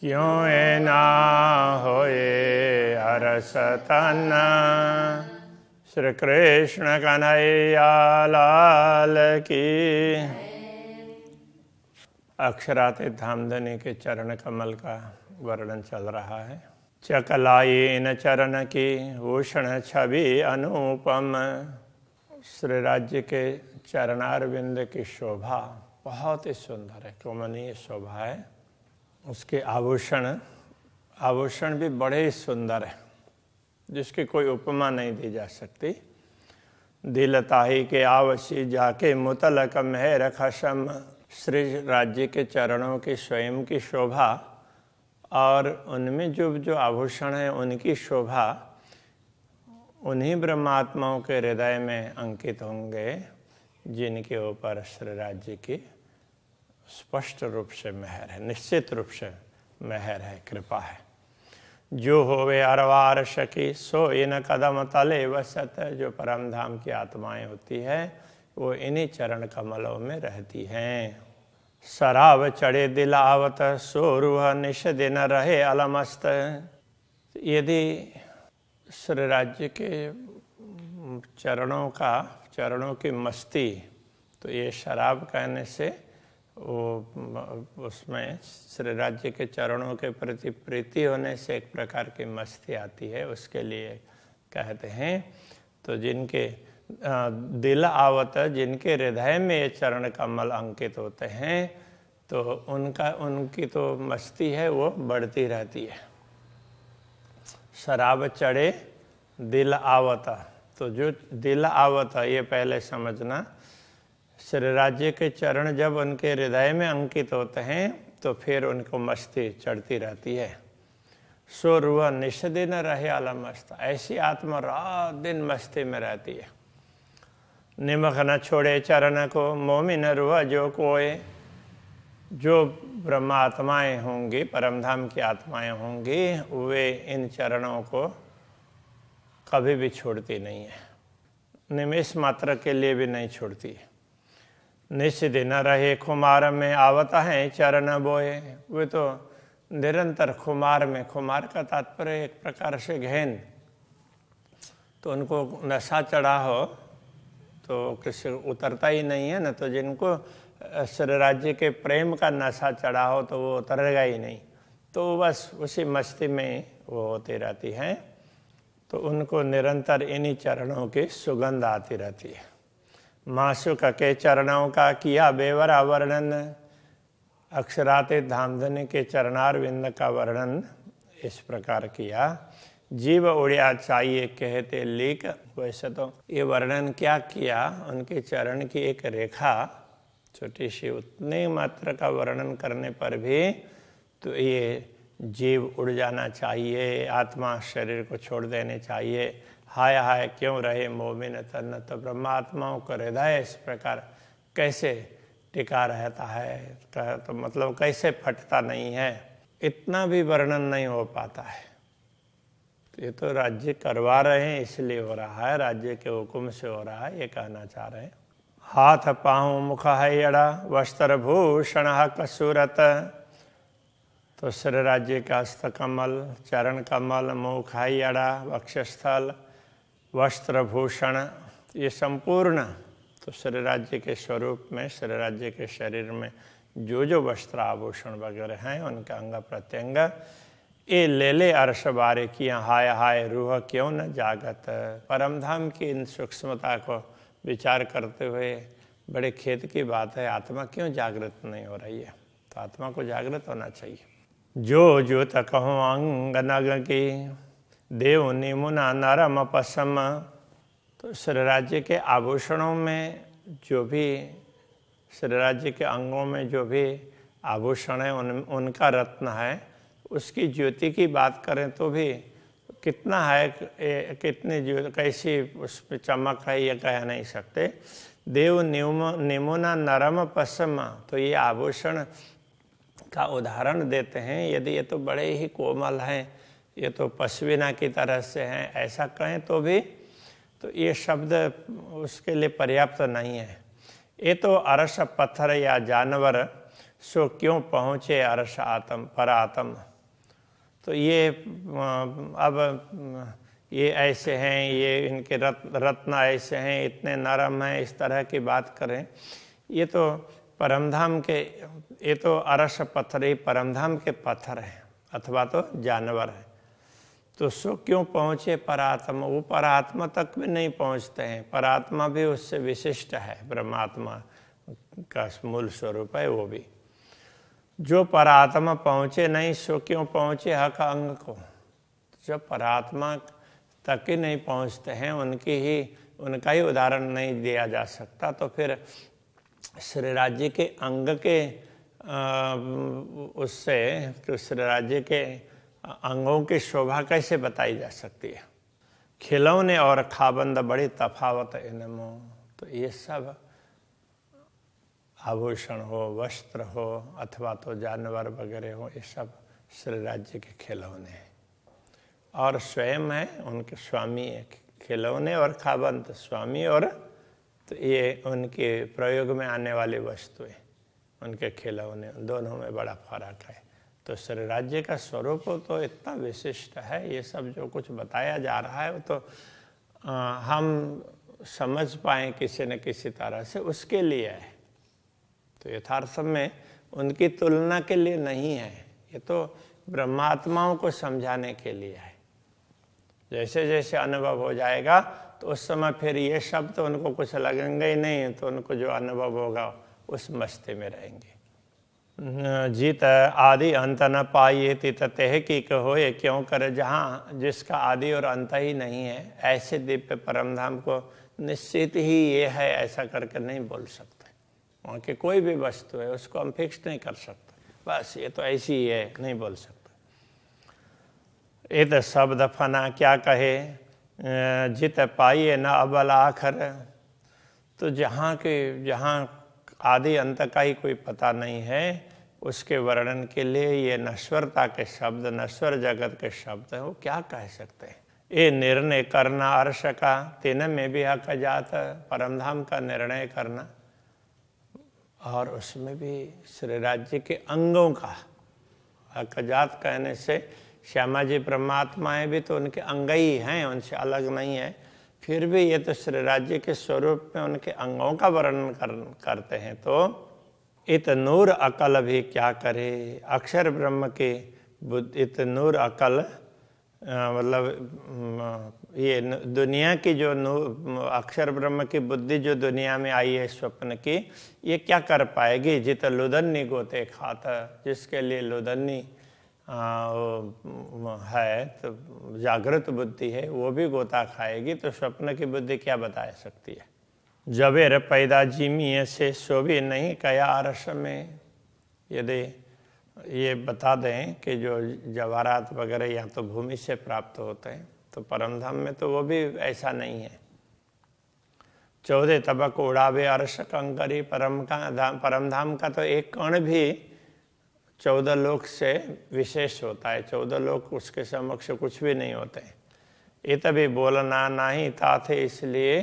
क्यों ए ना होए हर सतन श्री कृष्ण कन्हैया लाल की अक्षराते धामधनी के चरण कमल का वर्णन चल रहा है चकलायेन चरण की भूषण छवि अनुपम श्री राज्य के चरणारविंद की शोभा बहुत ही सुंदर है कोमनीय शोभा है उसके आभूषण आभूषण भी बड़े ही सुंदर हैं जिसकी कोई उपमा नहीं दी जा सकती दिलताही के आवशी जाके मुतलकम है रखसम श्री राज्य के चरणों की स्वयं की शोभा और उनमें जो जो आभूषण है उनकी शोभा उन्हीं ब्रह्मात्माओं के हृदय में अंकित होंगे जिनके ऊपर श्री राज्य की स्पष्ट रूप से मेहर है निश्चित रूप से मेहर है कृपा है जो होवे अरवार शकी सो इन कदम तले वसत जो परम धाम की आत्माएं होती है वो इन्हीं चरण कमलों में रहती हैं शराब चढ़े दिलावत रूह निश दिन रहे अलमस्त यदि श्री राज्य के चरणों का चरणों की मस्ती तो ये शराब कहने से वो उसमें श्री राज्य के चरणों के प्रति प्रीति होने से एक प्रकार की मस्ती आती है उसके लिए कहते हैं तो जिनके दिल आवत जिनके हृदय में ये चरण कमल अंकित होते हैं तो उनका उनकी तो मस्ती है वो बढ़ती रहती है शराब चढ़े दिल आवत तो जो दिल आवत ये पहले समझना श्री राज्य के चरण जब उनके हृदय में अंकित होते हैं तो फिर उनको मस्ती चढ़ती रहती है सो रुआ निषदिन न रहे आला मस्त ऐसी आत्मा रात दिन मस्ती में रहती है निमक न छोड़े चरण को मोमिन रुआ जो कोए जो आत्माएँ होंगी परमधाम की आत्माएँ होंगी वे इन चरणों को कभी भी छोड़ती नहीं है निमेश मात्र के लिए भी नहीं छोड़ती है निश्चित न रहे खुमार में आवता है चरण बोए वे तो निरंतर खुमार में खुमार का तात्पर्य एक प्रकार से घेन तो उनको नशा चढ़ा हो तो किसी उतरता ही नहीं है ना तो जिनको श्री राज्य के प्रेम का नशा चढ़ा हो तो वो उतरेगा ही नहीं तो बस उसी मस्ती में वो होती रहती हैं तो उनको निरंतर इन्हीं चरणों की सुगंध आती रहती है मासुक के चरणों का किया बेवरा वर्णन अक्षराते धामधन के चरणार विंद का वर्णन इस प्रकार किया जीव उड़िया चाहिए कहते लेख वैसे तो ये वर्णन क्या किया उनके चरण की एक रेखा छोटी सी उतनी मात्रा का वर्णन करने पर भी तो ये जीव उड़ जाना चाहिए आत्मा शरीर को छोड़ देने चाहिए हाय हाय क्यों रहे मोमिन तन तो ब्रह्मात्माओं का हृदय इस प्रकार कैसे टिका रहता है तो, तो मतलब कैसे फटता नहीं है इतना भी वर्णन नहीं हो पाता है तो ये तो राज्य करवा रहे हैं इसलिए हो रहा है राज्य के हुक्म से हो रहा है ये कहना चाह रहे हैं हाथ पाँव मुख है यड़ा वस्त्र भूषण कसूरत तो सिर राज्य का हस्त कमल चरण कमल मुख है यड़ा वक्षस्थल वस्त्र भूषण ये संपूर्ण तो शरीराज्य के स्वरूप में शरीराज्य के शरीर में जो जो वस्त्र आभूषण वगैरह हैं उनका अंग प्रत्यंग ए ले ले अर्श बारे की हाय हाय रूह क्यों न जागत परम धाम की इन सूक्ष्मता को विचार करते हुए बड़े खेत की बात है आत्मा क्यों जागृत नहीं हो रही है तो आत्मा को जागृत होना चाहिए जो जो तक अंग नग की देव निमुना नरम पसम तो श्री के आभूषणों में जो भी श्री के अंगों में जो भी आभूषण है उन उनका रत्न है उसकी ज्योति की बात करें तो भी कितना है कितनी ज्योति कैसी उसमें चमक है ये कह नहीं सकते देव निम निमुना नरम पसम तो ये आभूषण का उदाहरण देते हैं यदि ये तो बड़े ही कोमल हैं ये तो पश्विना की तरह से हैं ऐसा कहें तो भी तो ये शब्द उसके लिए पर्याप्त नहीं है ये तो अरस पत्थर या जानवर सो क्यों पहुँचे अरस आत्म पर आत्म तो ये अब ये ऐसे हैं ये इनके रत रत्न ऐसे हैं इतने नरम हैं इस तरह की बात करें ये तो परमधाम के ये तो अरस पत्थर ही परमधाम के पत्थर हैं अथवा तो जानवर हैं तो सुख क्यों पहुँचे परात्मा वो परात्मा तक भी नहीं पहुँचते हैं परात्मा भी उससे विशिष्ट है परमात्मा का मूल स्वरूप है वो भी जो परात्मा पहुँचे नहीं सो क्यों पहुँचे हक अंग को जो परात्मा तक ही नहीं पहुँचते हैं उनकी ही उनका ही उदाहरण नहीं दिया जा सकता तो फिर श्री राज्य के अंग के आ, उससे तो श्री राज्य के अंगों की शोभा कैसे बताई जा सकती है खिलौने और खाबंद बड़ी तफावत इनमो तो ये सब आभूषण हो वस्त्र हो अथवा तो जानवर वगैरह हो ये सब श्री राज्य के खिलौने हैं और स्वयं है उनके स्वामी है खिलौने और खाबंद स्वामी और तो ये उनके प्रयोग में आने वाली वस्तुएं उनके खिलौने दोनों में बड़ा फर्क है तो सर राज्य का स्वरूप तो इतना विशिष्ट है ये सब जो कुछ बताया जा रहा है वो तो आ, हम समझ पाए किसी न किसी तरह से उसके लिए है तो यथार्थ में उनकी तुलना के लिए नहीं है ये तो ब्रह्मात्माओं को समझाने के लिए है जैसे जैसे अनुभव हो जाएगा तो उस समय फिर ये शब्द तो उनको कुछ लगेंगे ही नहीं तो उनको जो अनुभव होगा उस मस्ती में रहेंगे जीत आदि अंत न पाइए तित तेह की कहोए क्यों कर जहाँ जिसका आदि और अंत ही नहीं है ऐसे दिव्य परमधाम को निश्चित ही ये है ऐसा करके नहीं बोल सकते वहाँ की कोई भी वस्तु है उसको हम फिक्स नहीं कर सकते बस ये तो ऐसी ही है नहीं बोल सकते ये सब तो शब्द फना क्या कहे जित पाइए न अबल आखर तो जहाँ के जहाँ आदि अंत का ही कोई पता नहीं है उसके वर्णन के लिए ये नश्वरता के शब्द नश्वर जगत के शब्द हैं वो क्या कह सकते हैं ये निर्णय करना अर्श का तेन में भी हक जात परमधाम का निर्णय करना और उसमें भी श्री राज्य के अंगों का हक जात कहने से श्यामा जी परमात्माएँ भी तो उनके अंग ही हैं उनसे अलग नहीं है फिर भी ये तो श्री राज्य के स्वरूप में उनके अंगों का वर्णन कर, करते हैं तो इत नूर अकल भी क्या करे अक्षर ब्रह्म के इत नूर अकल मतलब ये दुनिया की जो अक्षर ब्रह्म की बुद्धि जो दुनिया में आई है स्वप्न की ये क्या कर पाएगी जित लुदन्नी गोते खाता जिसके लिए लुदन्नी है तो जागृत बुद्धि है वो भी गोता खाएगी तो स्वप्न की बुद्धि क्या बता सकती है जबेर पैदा जिमी से शोभी नहीं कया अरस में यदि ये बता दें कि जो जवाहरात वगैरह या तो भूमि से प्राप्त होते हैं तो परमधाम में तो वो भी ऐसा नहीं है चौदह तबक उड़ावे अर्श कंकरी परम का धाम परमधाम का तो एक कण भी चौदह लोक से विशेष होता है चौदह लोक उसके समक्ष कुछ भी नहीं होते ये तभी बोलना नहीं था थे इसलिए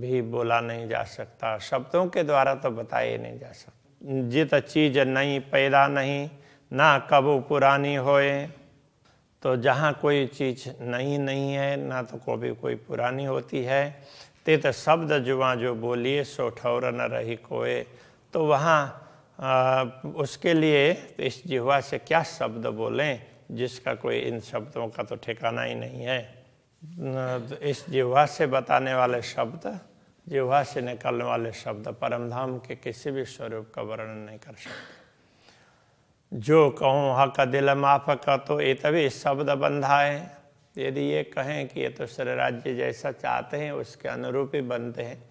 भी बोला नहीं जा सकता शब्दों के द्वारा तो बताया नहीं जा सकता जित चीज नहीं पैदा नहीं ना कब पुरानी होए तो जहाँ कोई चीज नहीं नहीं है ना तो कभी कोई पुरानी होती है ते तो शब्द जुआ जो बोलिए सो ठौर न रही कोए तो वहाँ आ, उसके लिए तो इस जिहवा से क्या शब्द बोलें जिसका कोई इन शब्दों का तो ठिकाना ही नहीं है तो इस जिहवा से बताने वाले शब्द जिहवा से निकलने वाले शब्द परमधाम के किसी भी स्वरूप का वर्णन नहीं कर सकते जो कहूँ हक दिल माफ का तो ये तभी शब्द बंधा है यदि ये कहें कि ये तो राज्य जैसा चाहते हैं उसके अनुरूप ही बनते हैं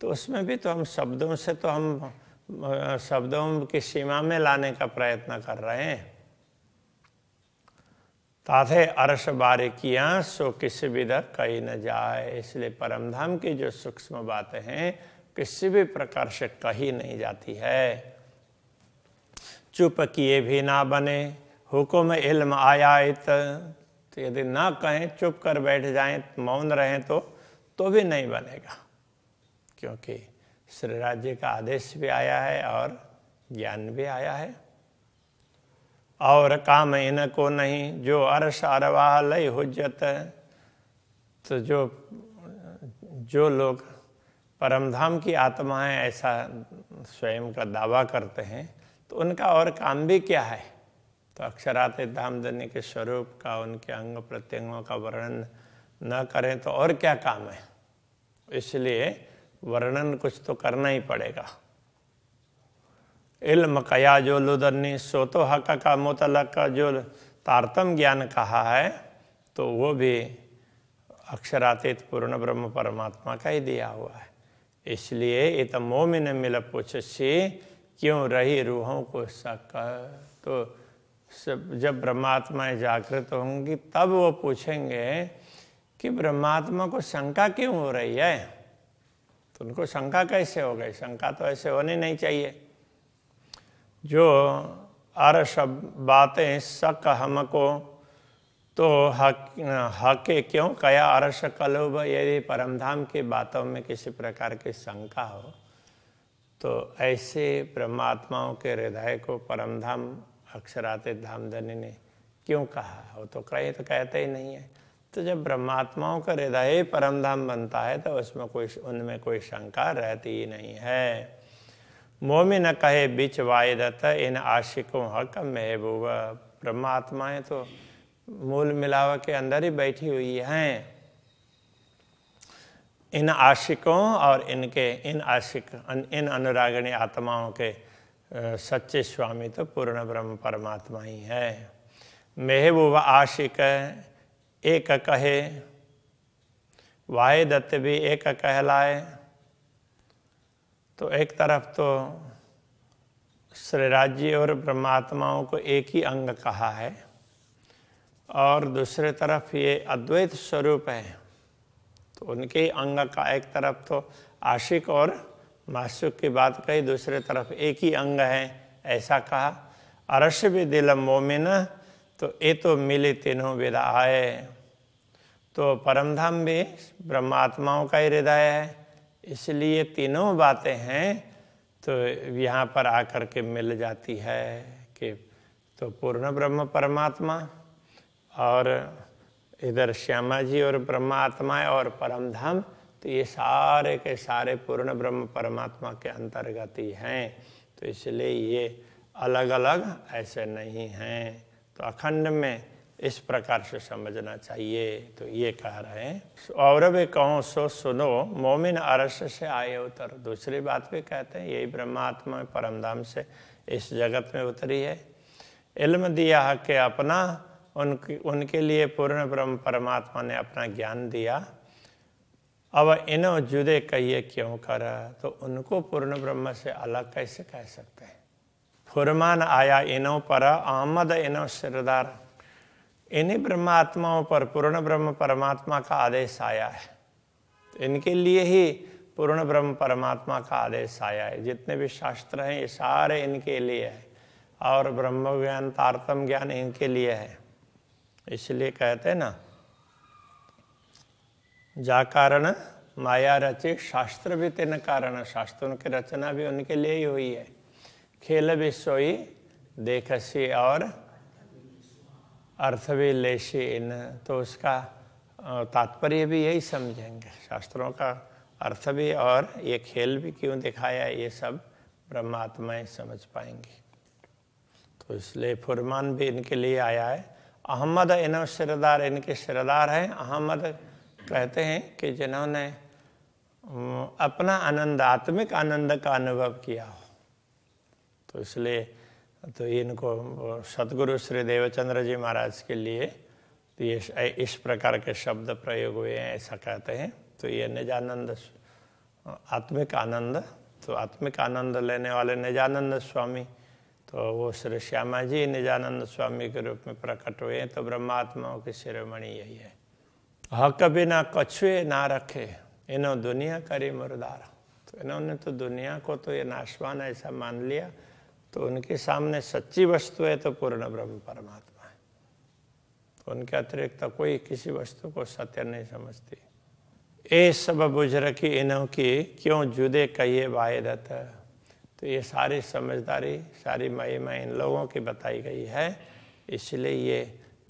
तो उसमें भी तो हम शब्दों से तो हम शब्दों की सीमा में लाने का प्रयत्न कर रहे हैं ताथे अर्श बारिकियां सो किसी भी दर कही न जाए इसलिए परमधाम की जो सूक्ष्म बातें हैं किसी भी प्रकार से कही नहीं जाती है चुप किए भी ना बने हुक्म इल्म इत तो यदि ना कहें चुप कर बैठ जाएं मौन रहें तो तो भी नहीं बनेगा क्योंकि श्री राज्य का आदेश भी आया है और ज्ञान भी आया है और काम इनको नहीं जो अरस अरवाह लय हुजत तो जो जो लोग परमधाम की आत्मा है ऐसा स्वयं का दावा करते हैं तो उनका और काम भी क्या है तो धाम धामधनी के स्वरूप का उनके अंग प्रत्यंगों का वर्णन न करें तो और क्या काम है इसलिए वर्णन कुछ तो करना ही पड़ेगा इल्म कया जो लुदन्नी सोतो हक का मुतलक का जो तारतम ज्ञान कहा है तो वो भी अक्षरातीत पूर्ण ब्रह्म परमात्मा का ही दिया हुआ है इसलिए इत मोमिन मिल पुछ क्यों रही रूहों को शक तो सब जब ब्रह्मात्माएं जागृत होंगी तब वो पूछेंगे कि ब्रह्मात्मा को शंका क्यों हो रही है तो उनको शंका कैसे हो गई शंका तो ऐसे होनी नहीं चाहिए जो अर सब बातें सक हमको तो हके क्यों कया अरस कलोभ यदि परमधाम की बातों में किसी प्रकार की शंका हो तो ऐसे परमात्माओं के हृदय को परमधाम अक्षराते धामधनी ने क्यों कहा वो तो कहे तो कहते ही नहीं है तो जब ब्रह्मात्माओं का हृदय परम धाम बनता है तो उसमें कोई उनमें कोई शंका रहती ही नहीं है मोमिन कहे बिच वाय इन आशिकों हक महबूब ब्रह्मात्माएं तो मूल मिलाव के अंदर ही बैठी हुई हैं इन आशिकों और इनके इन आशिक इन अनुरागणी आत्माओं के सच्चे स्वामी तो पूर्ण ब्रह्म परमात्मा ही है मेहबूब आशिक एक कहे वाय दत्त भी एक कहलाए तो एक तरफ तो श्रीराज्य और परमात्माओं को एक ही अंग कहा है और दूसरे तरफ ये अद्वैत स्वरूप है तो उनके अंग का एक तरफ तो आशिक और मासुक की बात कही दूसरे तरफ एक ही अंग है ऐसा कहा अरश भी दिल मोमिन तो ये तो मिले तीनों है तो परमधाम भी ब्रह्मात्माओं का ही हृदय है इसलिए तीनों बातें हैं तो यहाँ पर आकर के मिल जाती है कि तो पूर्ण ब्रह्म परमात्मा और इधर श्यामा जी और ब्रह्मात्मा और परमधाम तो ये सारे के सारे पूर्ण ब्रह्म परमात्मा के अंतर्गत ही हैं तो इसलिए ये अलग अलग ऐसे नहीं हैं तो अखंड में इस प्रकार से समझना चाहिए तो ये कह रहे हैं और भी कहो सो सुनो मोमिन अरस से आए उतर दूसरी बात भी कहते हैं यही ब्रह्मात्मा परम धाम से इस जगत में उतरी है इल्म दिया है कि अपना उनकी उनके लिए पूर्ण ब्रह्म परमात्मा ने अपना ज्ञान दिया अब इनो जुदे कहिए क्यों कर तो उनको पूर्ण ब्रह्म से अलग कैसे कह सकते हैं फुरमान आया इनो पर आमद इनो सिरदार इन्हीं ब्रह्मात्माओं पर पूर्ण ब्रह्म परमात्मा का आदेश आया है इनके लिए ही पूर्ण ब्रह्म परमात्मा का आदेश आया है जितने भी शास्त्र हैं ये सारे इनके लिए है और ब्रह्म ज्ञान तारतम ज्ञान इनके लिए है इसलिए कहते ना जा कारण माया रचे शास्त्र भी तीन कारण शास्त्रों की रचना भी उनके लिए ही हुई है खेल भी सोई देखसी और अर्थ भी लेसी इन तो उसका तात्पर्य भी यही समझेंगे शास्त्रों का अर्थ भी और ये खेल भी क्यों दिखाया ये सब ब्रह्मात्माएं समझ पाएंगी तो इसलिए फुरमान भी इनके लिए आया है अहमद इन सिरदार इनके सिरदार हैं अहमद कहते हैं कि जिन्होंने अपना आनंद आत्मिक आनंद का अनुभव किया हो तो इसलिए तो इनको सदगुरु श्री देवचंद्र जी महाराज के लिए तो ये इस प्रकार के शब्द प्रयोग हुए हैं ऐसा कहते हैं तो ये निजानंद आत्मिक आनंद तो आत्मिक आनंद लेने वाले निजानंद स्वामी तो वो श्री श्यामा जी निजानंद स्वामी के रूप में प्रकट हुए हैं तो ब्रह्मात्माओं की शिरोमणि यही है हक बिना कछुए ना रखे इन्हों दुनिया करी मुरदार तो इन्होंने तो दुनिया को तो ये नाशवान ऐसा मान लिया तो उनके सामने सच्ची वस्तु है तो पूर्ण ब्रह्म परमात्मा है तो उनके अतिरिक्त कोई किसी वस्तु को सत्य नहीं समझती ए सब बुझ रखी इन्हों की क्यों जुदे कहिए वायदत तो ये सारी समझदारी सारी महिमा इन लोगों की बताई गई है इसलिए ये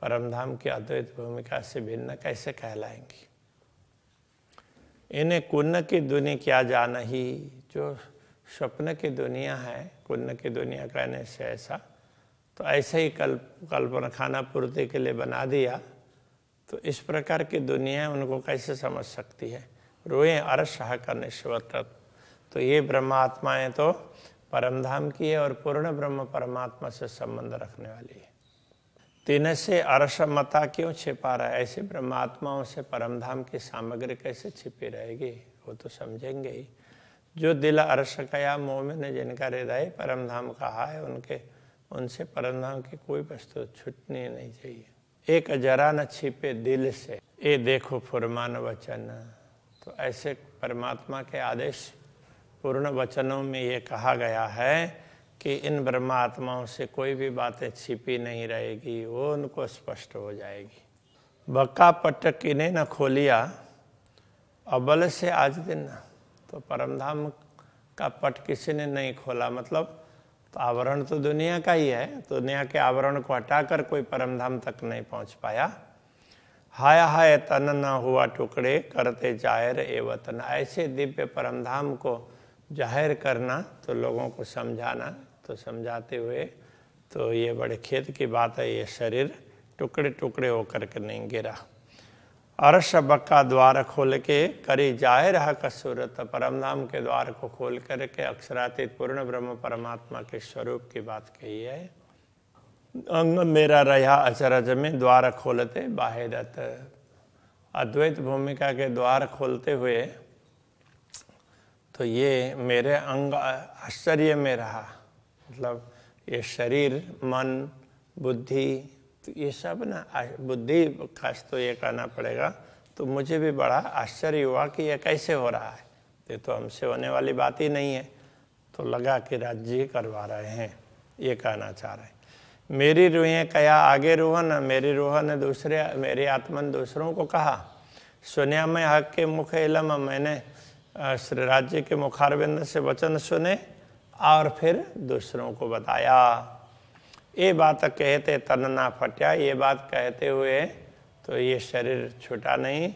परमधाम की अद्वैत भूमिका से भिन्न कैसे कहलाएंगी इन्हें कुन्न की दुनिया क्या जाना ही जो स्वप्न की दुनिया है कुंड की दुनिया कहने से ऐसा तो ऐसे ही कल्प कल्पना खाना पूर्ति के लिए बना दिया तो इस प्रकार की दुनिया उनको कैसे समझ सकती है रोए अरस करने शिवतत तो ये ब्रह्मात्माएँ तो परमधाम की है और पूर्ण ब्रह्म परमात्मा से संबंध रखने वाली है तीन से अरसमता क्यों छिपा रहा है ऐसे ब्रह्मात्माओं से परमधाम की सामग्री कैसे छिपी रहेगी वो तो समझेंगे ही जो दिल अर्श कया मोमिन जिनका हृदय परम धाम कहा है उनके उनसे परम धाम की कोई वस्तु छुटनी नहीं चाहिए एक जरा न छिपे दिल से ए देखो फुरमान वचन तो ऐसे परमात्मा के आदेश पूर्ण वचनों में ये कहा गया है कि इन ब्रह्मात्माओं से कोई भी बातें छिपी नहीं रहेगी वो उनको स्पष्ट हो जाएगी बक्का पटक इन्हें न खोलिया अबल से आज दिन ना तो परमधाम का पट किसी ने नहीं खोला मतलब तो आवरण तो दुनिया का ही है तो दुनिया के आवरण को हटाकर कोई परमधाम तक नहीं पहुंच पाया हाय हाय तन न हुआ टुकड़े करते जाहिर ए वतन ऐसे दिव्य परमधाम को जाहिर करना तो लोगों को समझाना तो समझाते हुए तो ये बड़े खेत की बात है ये शरीर टुकड़े टुकड़े होकर के नहीं गिरा अरस बक्का द्वार खोल के करी जाए रहा सूरत परम नाम के द्वार को खोल करके अक्षरातीत पूर्ण ब्रह्म परमात्मा के स्वरूप की बात कही है अंग मेरा रहा अचरज में द्वार खोलते बाहिरत अद्वैत भूमिका के द्वार खोलते हुए तो ये मेरे अंग आश्चर्य में रहा मतलब ये शरीर मन बुद्धि तो ये सब ना बुद्धि खास तो ये कहना पड़ेगा तो मुझे भी बड़ा आश्चर्य हुआ कि यह कैसे हो रहा है ये तो हमसे होने वाली बात ही नहीं है तो लगा कि राज्य करवा रहे हैं ये कहना चाह रहे हैं मेरी रूहें कया आगे रोहन मेरी रूहन दूसरे मेरी आत्मा ने दूसरों को कहा सुनिया में हक के मुख इलम मैंने श्री राज्य के मुखारविंद से वचन सुने और फिर दूसरों को बताया ये बात कहते तन ना फटिया ये बात कहते हुए तो ये शरीर छुटा नहीं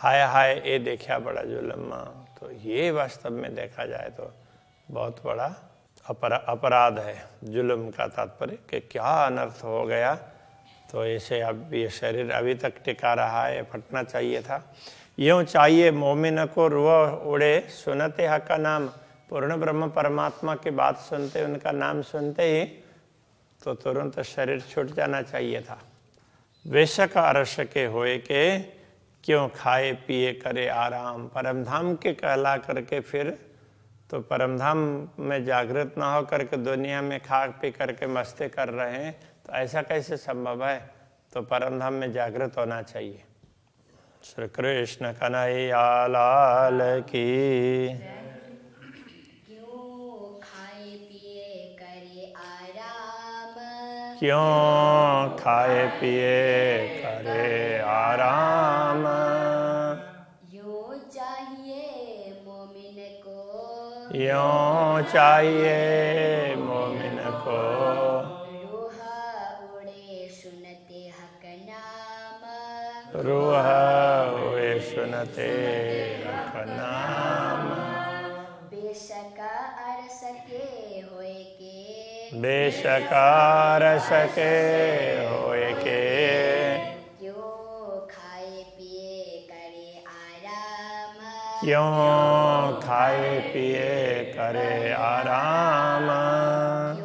हाय हाय ये देखा बड़ा जो लम्मा तो ये वास्तव में देखा जाए तो बहुत बड़ा अपरा अपराध है जुल्म का तात्पर्य कि क्या अनर्थ हो गया तो ऐसे अब ये शरीर अभी तक टिका रहा है फटना चाहिए था यूँ चाहिए मोमिन को रुआ उड़े सुनते हक का नाम पूर्ण ब्रह्म परमात्मा की बात सुनते उनका नाम सुनते ही तो तुरंत शरीर छूट जाना चाहिए था बेशक अरश के होए के क्यों खाए पिए करे आराम परमधाम के कहला करके फिर तो परमधाम में जागृत ना हो करके दुनिया में खा पी करके मस्ती कर रहे हैं तो ऐसा कैसे संभव है तो परमधाम में जागृत होना चाहिए श्री कृष्ण कन्हैया लाल की क्यों खाए पिए करे आराम यो चाहिए मोमिन को यो चाहिए मोमिन को उड़े सुनते हक नाम उड़े सुनते हक नाम बेशकार सके हो के क्यों खाए पिए करे आराम क्यों खाए पिए करे आराम